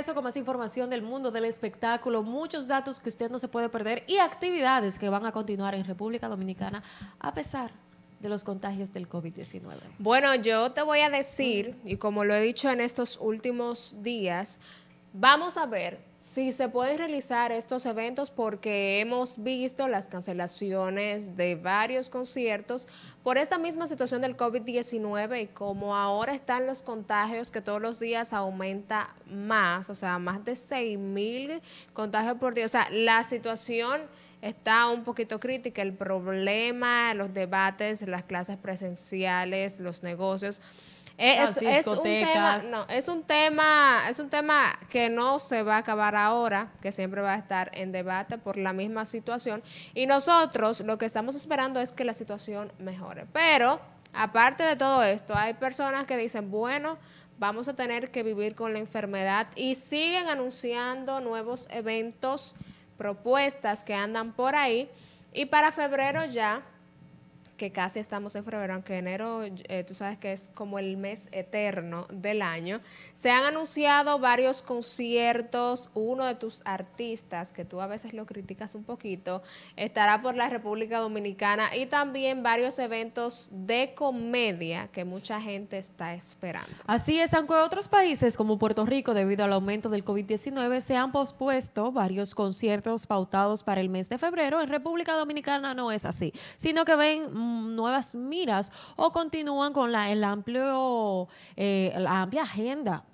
eso con más información del mundo del espectáculo, muchos datos que usted no se puede perder y actividades que van a continuar en República Dominicana a pesar de los contagios del COVID-19. Bueno, yo te voy a decir, y como lo he dicho en estos últimos días, vamos a ver Sí, se pueden realizar estos eventos porque hemos visto las cancelaciones de varios conciertos por esta misma situación del COVID-19 y como ahora están los contagios que todos los días aumenta más, o sea, más de mil contagios por día. O sea, la situación está un poquito crítica, el problema, los debates, las clases presenciales, los negocios. Eh, es, es un tema, es un tema que no se va a acabar ahora, que siempre va a estar en debate por la misma situación. Y nosotros lo que estamos esperando es que la situación mejore. Pero, aparte de todo esto, hay personas que dicen, bueno, vamos a tener que vivir con la enfermedad y siguen anunciando nuevos eventos, propuestas que andan por ahí. Y para febrero ya que casi estamos en febrero, aunque enero eh, tú sabes que es como el mes eterno del año, se han anunciado varios conciertos, uno de tus artistas, que tú a veces lo criticas un poquito, estará por la República Dominicana y también varios eventos de comedia que mucha gente está esperando. Así es, aunque otros países como Puerto Rico, debido al aumento del COVID-19, se han pospuesto varios conciertos pautados para el mes de febrero, en República Dominicana no es así, sino que ven nuevas miras o continúan con la, amplio, eh, amplia agenda,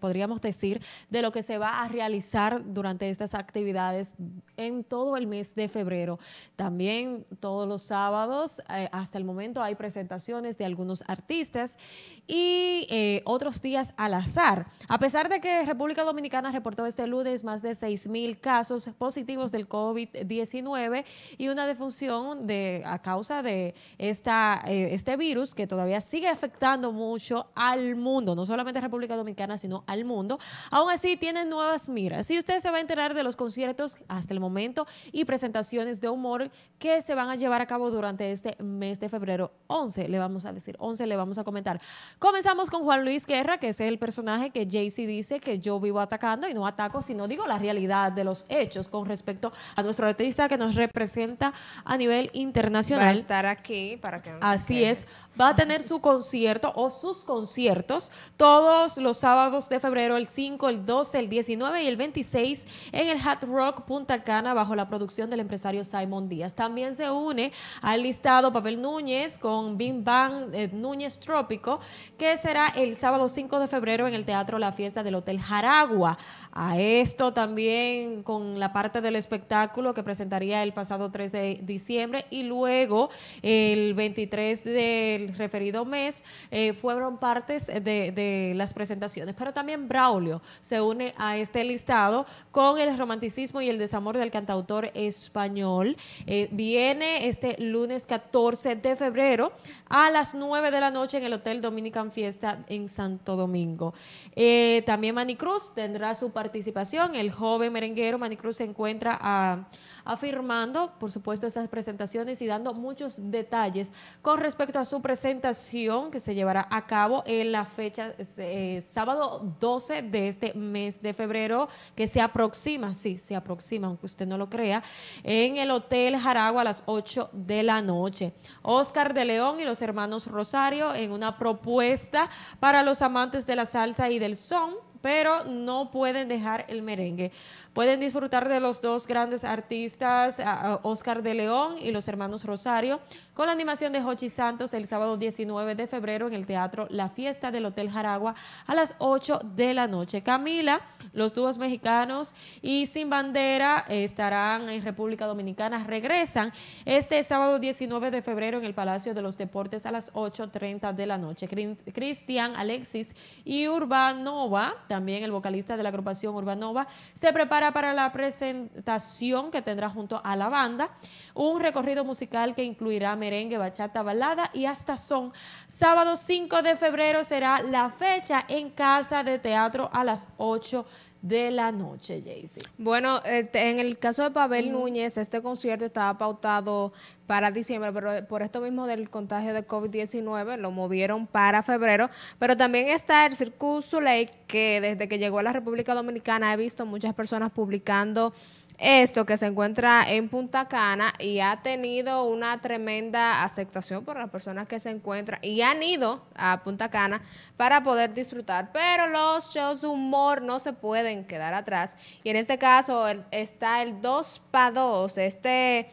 podríamos decir, de lo que se va a realizar durante estas actividades en todo el mes de febrero. También todos los sábados, eh, hasta el momento, hay presentaciones de algunos artistas y eh, otros días al azar. A pesar de que República Dominicana reportó este lunes más de 6.000 casos positivos del COVID-19 y una defunción de, a causa de esta, eh, este virus que todavía sigue afectando mucho al mundo, no solamente a República Dominicana, sino al mundo. Aún así, tiene nuevas miras. Y usted se va a enterar de los conciertos hasta el momento y presentaciones de humor que se van a llevar a cabo durante este mes de febrero 11, le vamos a decir, 11 le vamos a comentar. Comenzamos con Juan Luis Guerra, que es el personaje que Jaycee dice que yo vivo atacando y no ataco, sino digo la realidad de los hechos con respecto a nuestro artista que nos representa a nivel internacional. Va a estar aquí para que... Así es. Va a tener su concierto o sus conciertos todos los sábados de febrero, el 5, el 12, el 19 y el 26 en el Hat Rock Punta Cana bajo la producción del empresario Simon Díaz. También se une al listado papel Núñez con Bim Bang eh, Núñez Trópico, que será el sábado 5 de febrero en el Teatro La Fiesta del Hotel Jaragua. A esto también con la parte del espectáculo que presentaría el pasado 3 de diciembre y luego... Eh, el 23 del referido mes eh, fueron partes de, las presentaciones. Pero también Braulio se une a este listado con el romanticismo y el desamor del cantautor español. Eh, viene este lunes 14 de febrero a las 9 de la noche en el Hotel Dominican Fiesta en Santo Domingo. Eh, también Manicruz tendrá su participación. El joven merenguero Manicruz se encuentra ah, afirmando, por supuesto, estas presentaciones y dando muchos detalles detalles con respecto a su presentación que se llevará a cabo en la fecha eh, sábado 12 de este mes de febrero, que se aproxima, sí, se aproxima, aunque usted no lo crea, en el Hotel Jaragua a las 8 de la noche. Oscar de León y los hermanos Rosario en una propuesta para los amantes de la salsa y del son pero no pueden dejar el merengue. Pueden disfrutar de los dos grandes artistas, Oscar de León y los hermanos Rosario, con la animación de Jochi Santos el sábado 19 de febrero en el teatro La Fiesta del Hotel Jaragua a las 8 de la noche. Camila, los dúos mexicanos y Sin Bandera estarán en República Dominicana, regresan este sábado 19 de febrero en el Palacio de los Deportes a las 8.30 de la noche. Cristian, Alexis y Urbanova también el vocalista de la agrupación Urbanova, se prepara para la presentación que tendrá junto a la banda, un recorrido musical que incluirá merengue, bachata, balada y hasta son. Sábado 5 de febrero será la fecha en Casa de Teatro a las 8 de la noche, Jaycee. Bueno, este, en el caso de Pavel mm. Núñez, este concierto estaba pautado para diciembre, pero eh, por esto mismo del contagio de COVID-19 lo movieron para febrero, pero también está el Circus Soleil que desde que llegó a la República Dominicana he visto muchas personas publicando esto que se encuentra en Punta Cana y ha tenido una tremenda aceptación por las personas que se encuentran y han ido a Punta Cana para poder disfrutar. Pero los shows de humor no se pueden quedar atrás y en este caso está el 2 para 2, este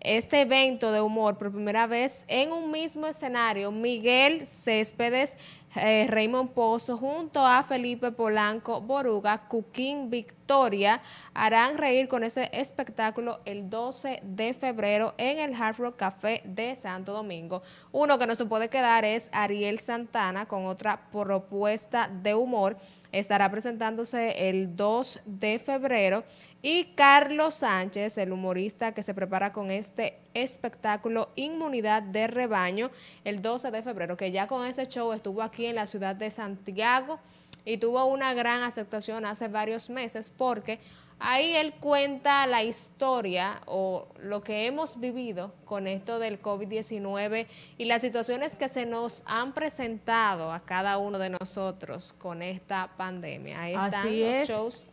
este evento de humor por primera vez en un mismo escenario Miguel Céspedes eh, Raymond Pozo junto a Felipe Polanco Boruga, Cuquín Victoria harán reír con ese espectáculo el 12 de febrero en el Hard Rock Café de Santo Domingo. Uno que no se puede quedar es Ariel Santana con otra propuesta de humor. Estará presentándose el 2 de febrero y Carlos Sánchez, el humorista que se prepara con este espectáculo Inmunidad de Rebaño el 12 de febrero, que ya con ese show estuvo aquí en la ciudad de Santiago y tuvo una gran aceptación hace varios meses porque ahí él cuenta la historia o lo que hemos vivido con esto del COVID-19 y las situaciones que se nos han presentado a cada uno de nosotros con esta pandemia. Ahí están los shows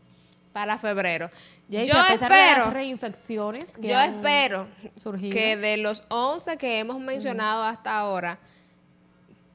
para febrero. Ya yo a pesar de las reinfecciones que yo espero surgido. que de los 11 que hemos mencionado hasta ahora,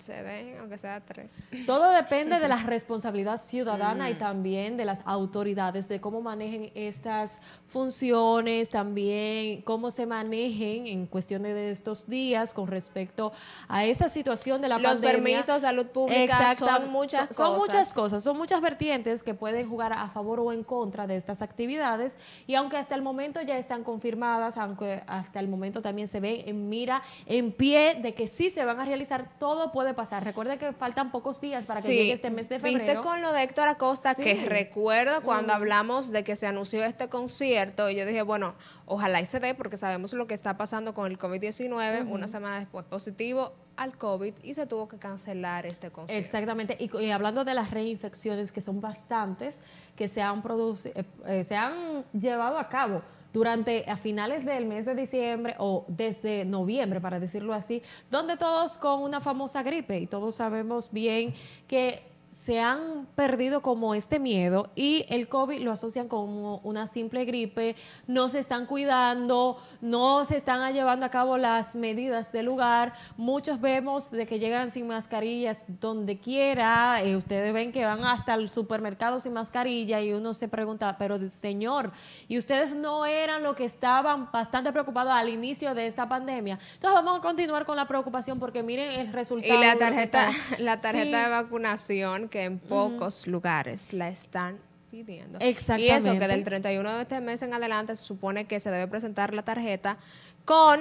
se ven, aunque sea tres. Todo depende de la responsabilidad ciudadana y mm. también de las autoridades, de cómo manejen estas funciones, también cómo se manejen en cuestiones de estos días con respecto a esta situación de la pandemia. Los permisos, salud pública, son muchas cosas. Son muchas cosas, son muchas vertientes que pueden jugar a favor o en contra de estas actividades y aunque hasta el momento ya están confirmadas, aunque hasta el momento también se ven en mira, en pie de que sí se van a realizar, todo puede pasar. Recuerde que faltan pocos días para que llegue este mes de febrero. Viste con lo de Héctor Acosta, que recuerdo cuando mm. hablamos de que se anunció este concierto, y yo dije, bueno, ojalá y se dé, porque sabemos lo que está pasando con el COVID-19, una semana después positivo al COVID y se tuvo que cancelar este concierto. Exactamente, y, hablando de las reinfecciones, que son bastantes, que se han, eh, eh, se han llevado a cabo durante a finales del mes de diciembre o desde noviembre, para decirlo así, donde todos con una famosa gripe y todos sabemos bien que se han perdido como este miedo y el COVID lo asocian como una simple gripe, no se están cuidando, no se están llevando a cabo las medidas del lugar, muchos vemos de que llegan sin mascarillas donde quiera, eh, ustedes ven que van hasta el supermercado sin mascarilla y uno se pregunta, pero señor, ¿y ustedes no eran lo que estaban bastante preocupados al inicio de esta pandemia? Entonces vamos a continuar con la preocupación porque miren el resultado. Y la tarjeta, la tarjeta de vacunación que en pocos lugares la están pidiendo. Exactamente. Y eso que del 31 de este mes en adelante se supone que se debe presentar la tarjeta con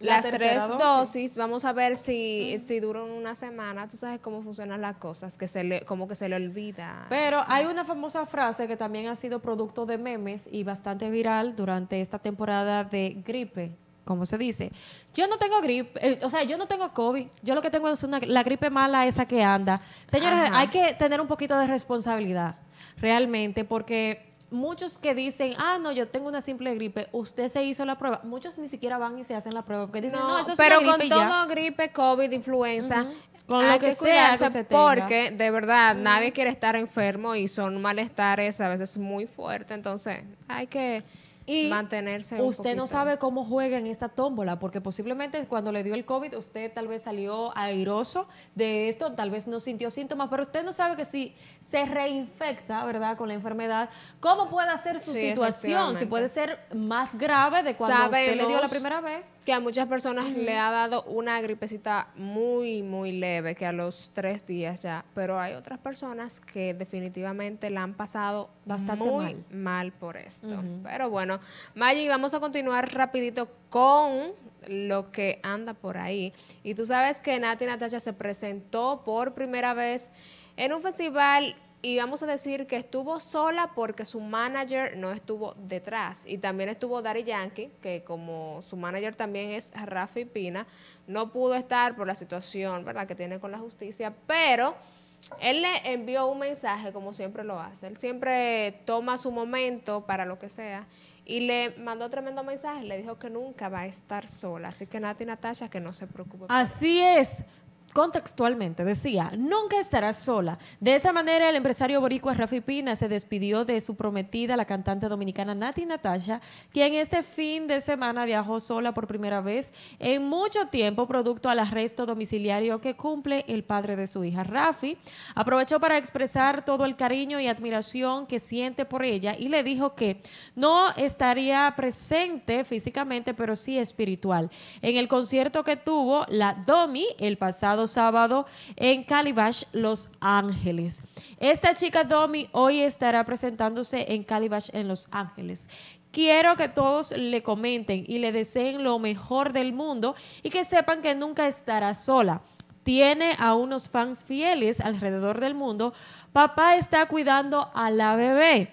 las tres dosis. Vamos a ver si, si duran una semana. Tú sabes cómo funcionan las cosas, que se le, como que se le olvida. Pero hay una famosa frase que también ha sido producto de memes y bastante viral durante esta temporada de gripe como se dice. Yo no tengo gripe, eh, o sea, yo no tengo COVID. Yo lo que tengo es una, la gripe mala esa que anda. Señores, hay que tener un poquito de responsabilidad, realmente, porque muchos que dicen, ah, no, yo tengo una simple gripe, usted se hizo la prueba. Muchos ni siquiera van y se hacen la prueba, porque dicen, no, eso es Pero gripe con todo gripe, COVID, influenza, con lo que, sea porque de verdad nadie quiere estar enfermo y son malestares a veces muy fuertes entonces hay que y mantenerse. Usted no sabe cómo juega en esta tómbola, porque posiblemente cuando le dio el COVID, usted tal vez salió airoso de esto, tal vez no sintió síntomas, pero usted no sabe que si se reinfecta, ¿verdad?, con la enfermedad, ¿cómo puede ser su situación? Si puede ser más grave de cuando usted le dio la primera vez. Que a muchas personas le ha dado una gripecita muy, muy leve, que a los tres días ya, pero hay otras personas que definitivamente la han pasado bastante muy mal. por esto. Pero bueno, Maggi, vamos a continuar rapidito con lo que anda por ahí. Y tú sabes que Nati Natasha se presentó por primera vez en un festival y vamos a decir que estuvo sola porque su manager no estuvo detrás. Y también estuvo Dari Yankee, que como su manager también es Rafi Pina, no pudo estar por la situación ¿verdad? que tiene con la justicia, pero él le envió un mensaje como siempre lo hace. Él siempre toma su momento para lo que sea y le mandó tremendo mensaje, le dijo que nunca va a estar sola, así que Nati Natasha que no se preocupe. Así es, contextualmente decía, nunca estarás sola. De esta manera, el empresario boricua Rafi Pina se despidió de su prometida, la cantante dominicana Nati Natasha, quien este fin de semana viajó sola por primera vez en mucho tiempo, producto al arresto domiciliario que cumple el padre de su hija. Rafi aprovechó para expresar todo el cariño y admiración que siente por ella y le dijo que no estaría presente físicamente, pero sí espiritual. En el concierto que tuvo la Domi el pasado sábado en Calibash, Los Ángeles. Esta chica Domi hoy estará presentándose en Calibash, en Los Ángeles. Quiero que todos le comenten y le deseen lo mejor del mundo y que sepan que nunca estará sola tiene a unos fans fieles alrededor del mundo, papá está cuidando a la bebé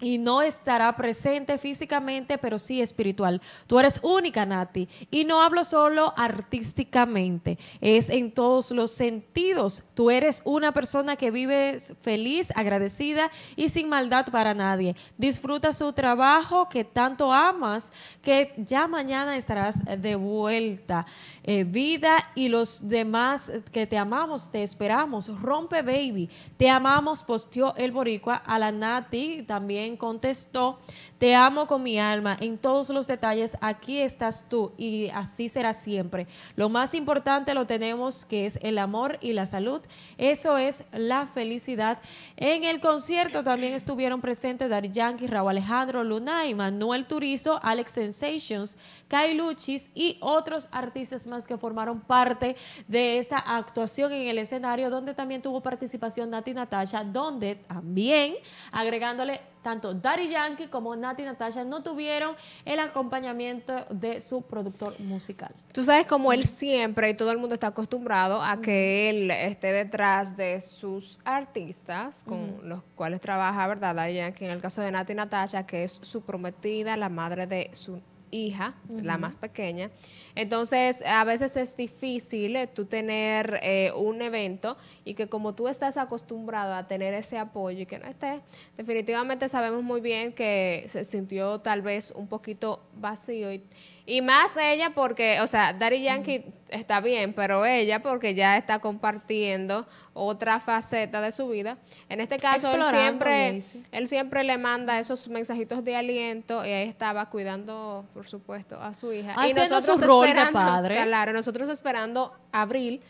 y no estará presente físicamente, pero sí espiritual. Tú eres única, Nati, y no hablo solo artísticamente, es en todos los sentidos. Tú eres una persona que vive feliz, agradecida y sin maldad para nadie. Disfruta su trabajo que tanto amas, que ya mañana estarás de vuelta. Eh, vida y los demás que te amamos, te esperamos. Rompe, baby. Te amamos, posteó el boricua a la Nati también contestó, te amo con mi alma. En todos los detalles, aquí estás tú y así será siempre. Lo más importante lo tenemos que es el amor y la salud. Eso es la felicidad. En el concierto también estuvieron presentes Dar Yankee, Raúl Alejandro, Lunay, Manuel Turizo, Alex Sensations, Kai Luchis y otros artistas más que formaron parte de esta actuación en el escenario donde también tuvo participación Nati Natasha, donde también agregándole tanto Daddy Yankee como Nati y Natasha no tuvieron el acompañamiento de su productor musical. Tú sabes como él siempre y todo el mundo está acostumbrado a que él esté detrás de sus artistas con los cuales trabaja, ¿verdad? Y aquí en el caso de Nati Natasha, que es su prometida, la madre de su hija, la más pequeña. Entonces, a veces es difícil eh, tú tener eh, un evento y que como tú estás acostumbrado a tener ese apoyo y que no esté, definitivamente sabemos muy bien que se sintió tal vez un poquito vacío y y más ella porque, o sea, Daddy Yankee está bien, pero ella porque ya está compartiendo otra faceta de su vida. En este caso, él siempre, él siempre le manda esos mensajitos de aliento y ahí estaba cuidando, por supuesto, a su hija. Haciendo y nosotros su rol de padre. Claro, nosotros esperando abril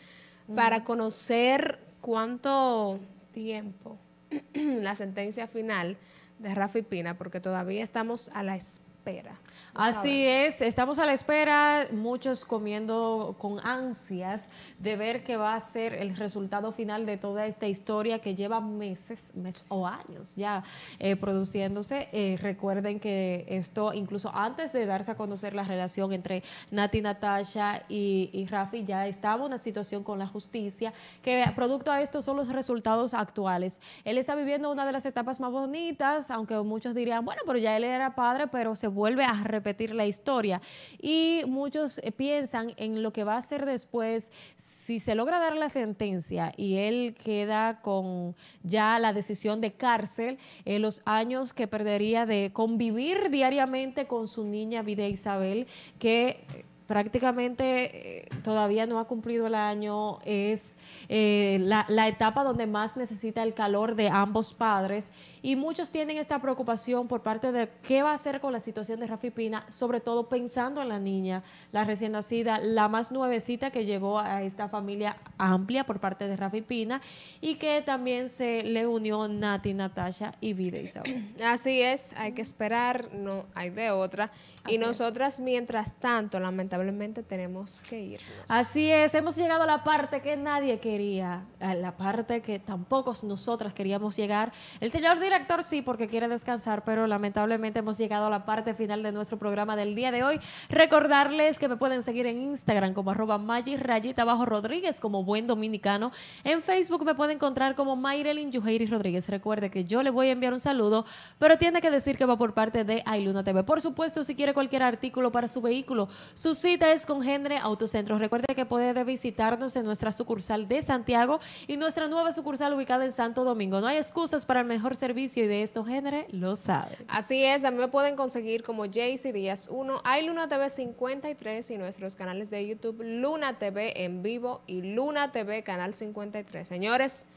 para conocer cuánto tiempo la sentencia final de Rafi Pina, porque todavía estamos a la espera. Así es, estamos a la espera, muchos comiendo con ansias de ver qué va a ser el resultado final de toda esta historia que lleva meses, meses o años ya eh, produciéndose. Eh, recuerden que esto, incluso antes de darse a conocer la relación entre Nati Natasha y, y Rafi, ya estaba una situación con la justicia, que producto a esto son los resultados actuales. Él está viviendo una de las etapas más bonitas, aunque muchos dirían, bueno, pero ya él era padre, pero se vuelve a repetir la historia. Y muchos eh, piensan en lo que va a ser después si se logra dar la sentencia y él queda con ya la decisión de cárcel, eh, los años que perdería de convivir diariamente con su niña Vida Isabel, que eh, prácticamente eh, todavía no ha cumplido el año, es eh, la, etapa donde más necesita el calor de ambos padres y muchos tienen esta preocupación por parte de qué va a hacer con la situación de Rafi Pina, sobre todo pensando en la niña, la recién nacida, la más nuevecita que llegó a esta familia amplia por parte de Rafi Pina y que también se le unió Nati, Natasha y Vida Isabel. Así es, hay que esperar, no hay de otra. y nosotras, mientras tanto, lamentablemente, lamentablemente tenemos que irnos. Así es, hemos llegado a la parte que nadie quería, a la parte que tampoco nosotras queríamos llegar. El señor director sí, porque quiere descansar, pero lamentablemente hemos llegado a la parte final de nuestro programa del día de hoy. Recordarles que me pueden seguir en Instagram como arroba rayita bajo Rodríguez como buen dominicano. En Facebook me pueden encontrar como Mayrelin Yuheiri Rodríguez. Recuerde que yo le voy a enviar un saludo, pero tiene que decir que va por parte de Ailuna TV. Por supuesto, si quiere cualquier artículo para su vehículo, sus cita es con Henry Autocentro. Recuerde que puede visitarnos en nuestra sucursal de Santiago y nuestra nueva sucursal ubicada en Santo Domingo. No hay excusas para el mejor servicio y de esto Henry lo sabe. Así es, a mí me pueden conseguir como Jaycee Díaz 1, hay Luna TV 53 y nuestros canales de YouTube Luna TV en vivo y Luna TV Canal 53. Señores,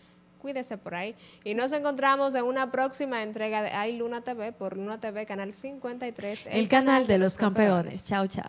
cuídese por ahí. Y nos encontramos en una próxima entrega de Ay Luna TV por Luna TV, Canal 53. El, canal, de los campeones. Chao, chao.